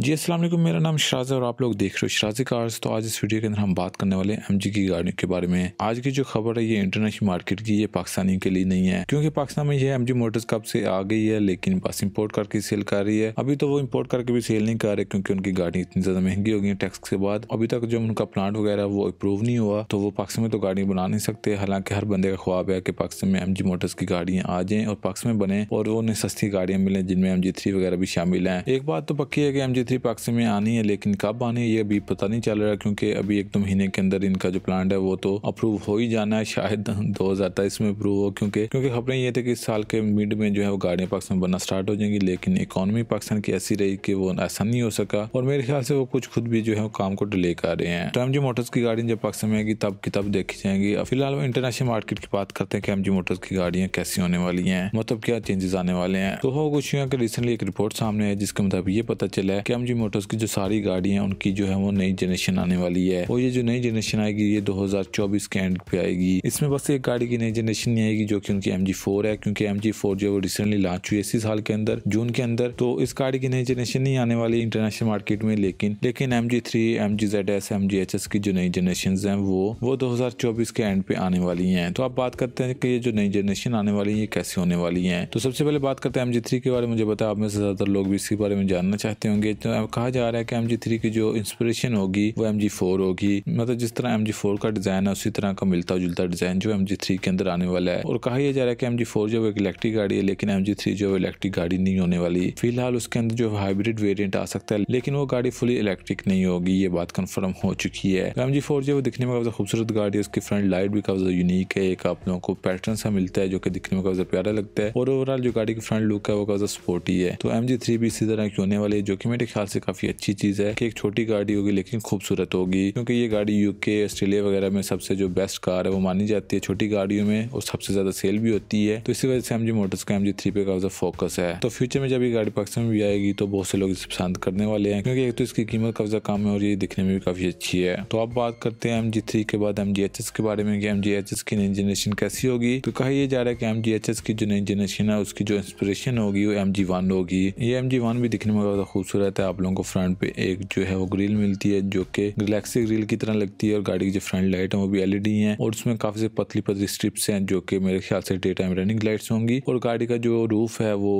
जी अस्सलाम वालेकुम मेरा नाम शराजा और आप लोग देख रहे हो शराजी कार्स तो आज इस वीडियो के अंदर हम बात करने वाले हैं एमजी की गाड़ियों के बारे में आज की जो खबर है ये इंटरनेशनल मार्केट की ये पाकिस्तानी के लिए नहीं है क्योंकि पाकिस्तान में ये एमजी मोटर्स कब से आ गई है लेकिन बस इम्पोर्ट करके सेल कर रही है अभी तो वो इम्पोर्ट करके भी सेल नहीं कर रहे क्योंकि उनकी गाड़ी इतनी ज्यादा महंगी हो गई है टैक्स के बाद अभी तक जो उनका प्लांट वगैरह वो अप्रूव नहीं हुआ तो वो पाकिस्तान में तो गाड़ी बना नहीं सकते हालांकि हर बंदे का ख्वाब है कि पाकिस्तान में एम मोटर्स की गाड़ियाँ आ जाए और पाकिस्तान में बने और वो उन्हें सस्ती गाड़ियाँ मिले जिनमें एम वगैरह भी शामिल है एक बात बात तो पक्की है कि एम जी थ्री पाकसी में आनी है लेकिन कब आनी है ये अभी पता नहीं चल रहा क्योंकि अभी एक दो महीने के अंदर इनका जो प्लांट है वो तो अप्रूव हो ही जाना है शायद दो हज़ार तेईस में अप्रूव हो क्योंकि क्योंकि खबरें ये थे कि इस साल के मिड में जो है वो गाड़ियाँ पाकिस्तान बनना स्टार्ट हो जाएंगी लेकिन इकोनॉमी पाकिस्तान की ऐसी रही कि वो ऐसा नहीं हो सका और मेरे ख्याल से वो कुछ खुद भी जो है काम को डिले कर रहे हैं तो एम जी मोटर्स की गाड़ियाँ जब पाकिस्तान में आएगी तब की तब देखी जाएंगी फिलहाल इंटरनेशनल मार्केट की बात करते हैं कि एम जी मोटर्स की गाड़ियाँ कैसी होने वाली हैं मतलब क्या चेंजेस आने वाले हैं तो हो कुछ रिसेंटली एक रिपोर्ट सामने आई जिसके मुताबिक ये पता चला है कि एम मोटर्स की जो सारी गाड़ियाँ उनकी जो है वो नई जनरेशन आने वाली है और ये जो नई जनरेशन आएगी ये 2024 के एंड पे आएगी इसमें बस एक गाड़ी की नई जनरेशन नहीं आएगी जो कि उनकी एम है क्योंकि एम जो है वो रिसेंटली लॉन्च हुई इसी साल के अंदर जून के अंदर तो इस गाड़ी की नई जनरेशन नहीं आने वाली इंटरनेशनल मार्केट में लेकिन लेकिन M G three M G Z S M G H S की जो नई जनरेशन है वो वो दो हजार चौबीस के एंड पे आने वाली है तो आप बात करते हैं कि ये जो नई जनरेशन आने वाली है ये कैसे होने वाली है तो सबसे पहले बात करते हैं एम जी थ्री के बारे में मुझे बताया आप में से ज्यादातर लोग भी इसके बारे में जान जानना चाहते होंगे तो कहा जा रहा है कि एम जी थ्री की जो इंस्पिरेशन होगी वो एम जी फोर होगी मतलब जिस तरह एम जी फोर का डिज़ाइन है उसी तरह का मिलता जुलता डिज़ाइन जो एम जी थ्री के अंदर आने वाला है और कहा यह जा रहा है कि एम जी फोर जो एक इलेक्ट्रिक गाड़ी है लेकिन एम जी थ्री जो इलेक्ट्रिक गाड़ी नहीं होने वाली फिलहाल उसके अंदर जो हाइब्रिड वेरियंट आ सकता है लेकिन वो गाड़ी फुली इलेक्ट्रिक नहीं होगी ये बात कन्फर्म हो चुकी है एम जी फोर जो दिखने में काफ़ी खूबसूरत गाड़ी है उसकी फ्रंट लाइट भी काफ़ी यूनिक है एक आप लोगों को पैटर्न सा मिलता है जो कि दिखने में काफ़ी प्यारा लगता है और ओवरऑल जो गाड़ी की फ्रंट लुक है वो काफ़ी स्पोर्टी है तो एम जी थ्री भी इसी तरह क्यों होने वाली है जो कि मेरे ख्याल से काफी अच्छी चीज है कि एक छोटी गाड़ी होगी लेकिन खूबसूरत होगी क्योंकि ये गाड़ी यूके ऑस्ट्रेलिया वगैरह में सबसे जो बेस्ट कार है वो मानी जाती है छोटी गाड़ियों में और सबसे ज्यादा सेल भी होती है तो इसी वजह से एम जी मोटर्स का एम जी थ्री पे का फोकस है तो फ्यूचर में जब ये गाड़ी पाकिस्तान में भी आएगी तो बहुत से लोग इसे पसंद करने वाले हैं क्योंकि एक तो इसकी कीमत कब्जा कम है और ये दिखने में भी काफी अच्छी है तो आप बात करते हैं एम जी थ्री के बाद एम जी एच एस के बारे में एम जी एच एस की नई जनरेशन कैसी होगी तो कहा यह जा रहा है कि एम जी एच एस की जो नई जनरेशन है उसकी जो इंस्पिरेशन होगी वो एम जी वन होगी ये एम जी वन भी दिखने में बहुत खूबसूरत है आप लोगों को फ्रंट पे एक जो है वो ग्रिल मिलती है जो कि गलेक्सी ग्रिल की तरह लगती है और गाड़ी की जो फ्रंट लाइट है वो भी एलईडी है और उसमें काफी से पतली पतली स्ट्रिप्स हैं जो कि मेरे ख्याल से डे टाइम रनिंग लाइट्स होंगी और गाड़ी का जो रूफ है वो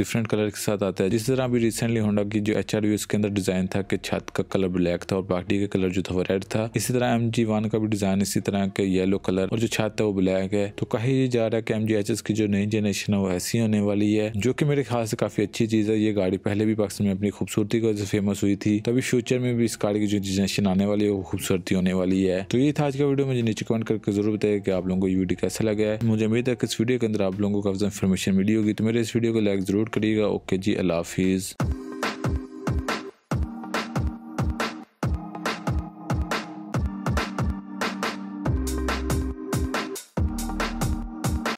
डिफरेंट कलर के साथ आता है जिस तरह अभी रिसेंटली होंडा की जो एच आर उसके अंदर डिजाइन था कि छत का कलर ब्लैक था और बाकी का कलर जो था वो रेड था इसी तरह एम जी वन का भी डिजाइन इसी तरह का येलो कलर और जो छत है वो ब्लैक है तो कहा जा रहा है कि एम जी एच एस की जो नई जनरेशन है वो ऐसी होने वाली है जो कि मेरे ख्याल से काफी अच्छी चीज है ये गाड़ी पहले भी पाकिस्तान में अपनी खूबसूरती की वजह से फेमस हुई थी तभी फ्यूचर में भी इस कार्ड की जो जनरेशन आने वाली है वो खूबसूरती होने वाली है तो ये था आज का वीडियो मुझे नीचे कमेंट करके जरूर बताया कि आप लोगों को ये वीडियो कैसा लगा है मुझे उम्मीद है कि इस वीडियो के अंदर आप लोगों को काफी इन्फॉर्मेशन मिली होगी तो मेरे इस वीडियो को लाइक जरूर करिएगा ओके जी अल्लाह हाफिज़